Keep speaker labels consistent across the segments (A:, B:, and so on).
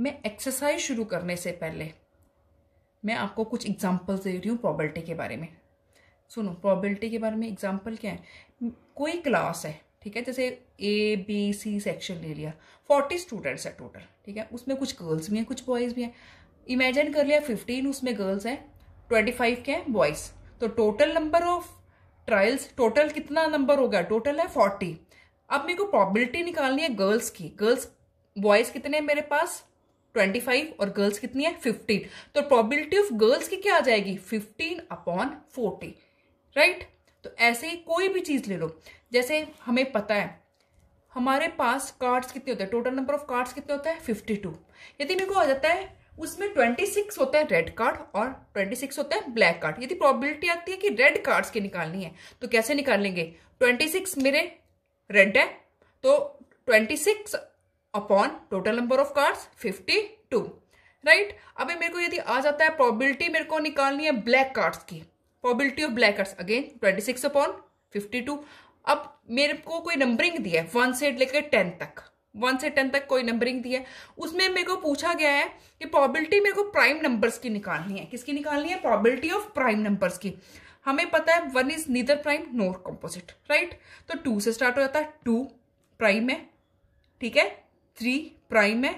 A: मैं एक्सरसाइज शुरू करने से पहले मैं आपको कुछ एग्जांपल्स दे रही हूँ प्रॉबलिटी के बारे में सुनो प्रॉबलिटी के बारे में एग्जांपल क्या है कोई क्लास है ठीक है जैसे ए बी सी सेक्शन ले लिया फोर्टी स्टूडेंट्स है टोटल ठीक है उसमें कुछ गर्ल्स भी हैं कुछ बॉयज़ भी हैं इमेजिन कर लिया फिफ्टीन उसमें गर्ल्स हैं ट्वेंटी फाइव के हैं बॉयज़ तो total number of trials total कितना नंबर होगा टोटल है फोर्टी अब मेरे को प्रॉबिलिटी निकालनी है गर्ल्स की गर्ल्स बॉयज़ कितने हैं मेरे पास ट्वेंटी फाइव और गर्ल्स कितनी है फिफ्टीन तो प्रॉबिलिटी ऑफ गर्ल्स की क्या आ जाएगी फिफ्टीन अपॉन फोर्टी राइट तो ऐसे ही कोई भी चीज़ ले लो जैसे हमें पता है हमारे पास कार्ड्स कितने होते हैं टोटल नंबर ऑफ कार्ड्स कितने होता है फिफ्टी टू यदि मेरे को आ जाता है उसमें ट्वेंटी सिक्स होता है रेड कार्ड और ट्वेंटी सिक्स होता है ब्लैक कार्ड यदि प्रॉबिलिटी आती है कि रेड कार्ड्स की निकालनी है तो कैसे निकालेंगे ट्वेंटी सिक्स मेरे रेड है तो twenty six upon total number of cards 52 right अबे मेरे को यदि आ जाता है प्रॉबिलिटी मेरे को निकालनी है ब्लैक कार्ड्स की probability of black cards again 26 upon 52 अब मेरे को कोई नंबरिंग दी है वन से लेकर टेन तक वन से टेन तक कोई नंबरिंग दी है उसमें मेरे को पूछा गया है कि प्रॉबिलिटी मेरे को प्राइम नंबर्स की निकालनी है किसकी निकालनी है प्रॉबिलिटी ऑफ प्राइम नंबर्स की हमें पता है one is neither prime nor composite right तो टू से स्टार्ट हो जाता है टू प्राइम है ठीक है थ्री प्राइम है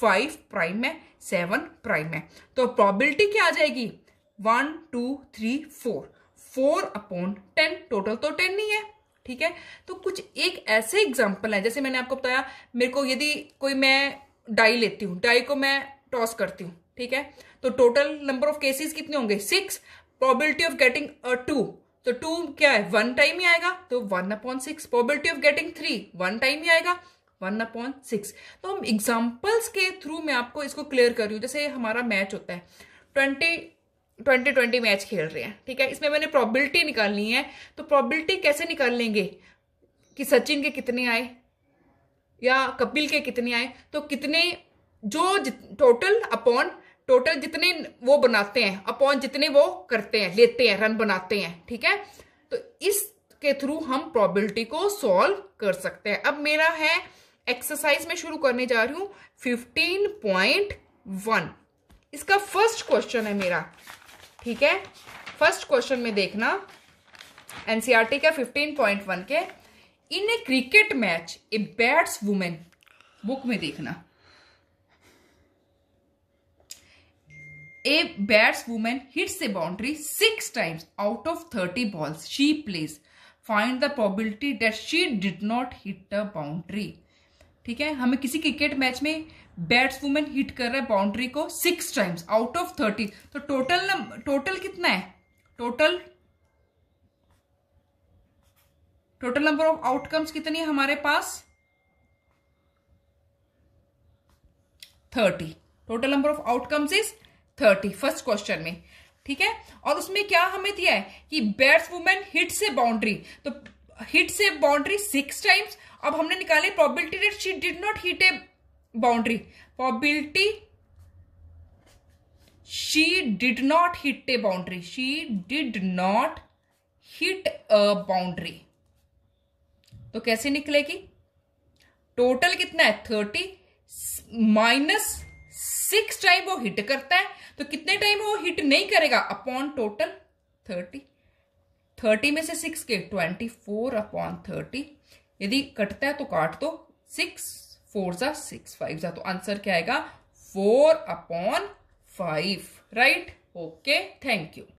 A: फाइव प्राइम है सेवन प्राइम है तो प्रॉबिलिटी क्या आ जाएगी one two three four four upon ten total तो टेन ही है ठीक है तो कुछ एक ऐसे एग्जाम्पल है जैसे मैंने आपको बताया मेरे को यदि कोई मैं डाई लेती हूँ डाई को मैं टॉस करती हूँ ठीक है तो टोटल नंबर ऑफ केसेस कितने होंगे six probability of getting a two तो टू क्या है वन टाइम ही आएगा तो one upon six probability of getting three one time ही आएगा वन अपॉन सिक्स तो हम एग्जाम्पल्स के थ्रू मैं आपको इसको क्लियर कर रही हूँ जैसे हमारा मैच होता है ट्वेंटी ट्वेंटी ट्वेंटी मैच खेल रहे हैं ठीक है इसमें मैंने प्रॉबिलिटी निकालनी है तो प्रॉबिलिटी कैसे निकाल लेंगे कि सचिन के कितने आए या कपिल के कितने आए तो कितने जो टोटल अपॉन टोटल जितने वो बनाते हैं अपॉन जितने वो करते हैं लेते हैं रन बनाते हैं ठीक है तो इसके थ्रू हम प्रॉबिलिटी को सॉल्व कर सकते हैं अब मेरा है एक्सरसाइज में शुरू करने जा रही हूं फिफ्टीन पॉइंट वन इसका फर्स्ट क्वेश्चन है मेरा ठीक है फर्स्ट क्वेश्चन में देखना एनसीआरटी का फिफ्टीन पॉइंट वन के in a cricket match a bats women book में देखना a bats women hits a boundary six times out of thirty balls she plays find the probability that she did not hit the boundary ठीक है हमें किसी cricket match में batsman hit कर रहा है बाउंड्री को six times out of thirty तो टोटल नंबर टोटल कितना है total total number of outcomes कितनी है हमारे पास thirty total number of outcomes is thirty first question में ठीक है और उसमें क्या हमें दिया है कि बैट्समैन हिट से बाउंड्री तो हिट से बाउंड्री सिक्स टाइम्स अब हमने निकाली probability that she did not hit a boundary probability she did not hit a boundary she did not hit a boundary तो कैसे निकलेगी टोटल कितना है थर्टी माइनस सिक्स टाइम वो हिट करता है तो कितने टाइम वो हिट नहीं करेगा अपॉन टोटल थर्टी थर्टी में से सिक्स के ट्वेंटी फोर अपॉन थर्टी यदि कटता है तो काट दो सिक्स फोर जा सिक्स फाइव जा तो आंसर क्या आएगा four upon five right okay thank you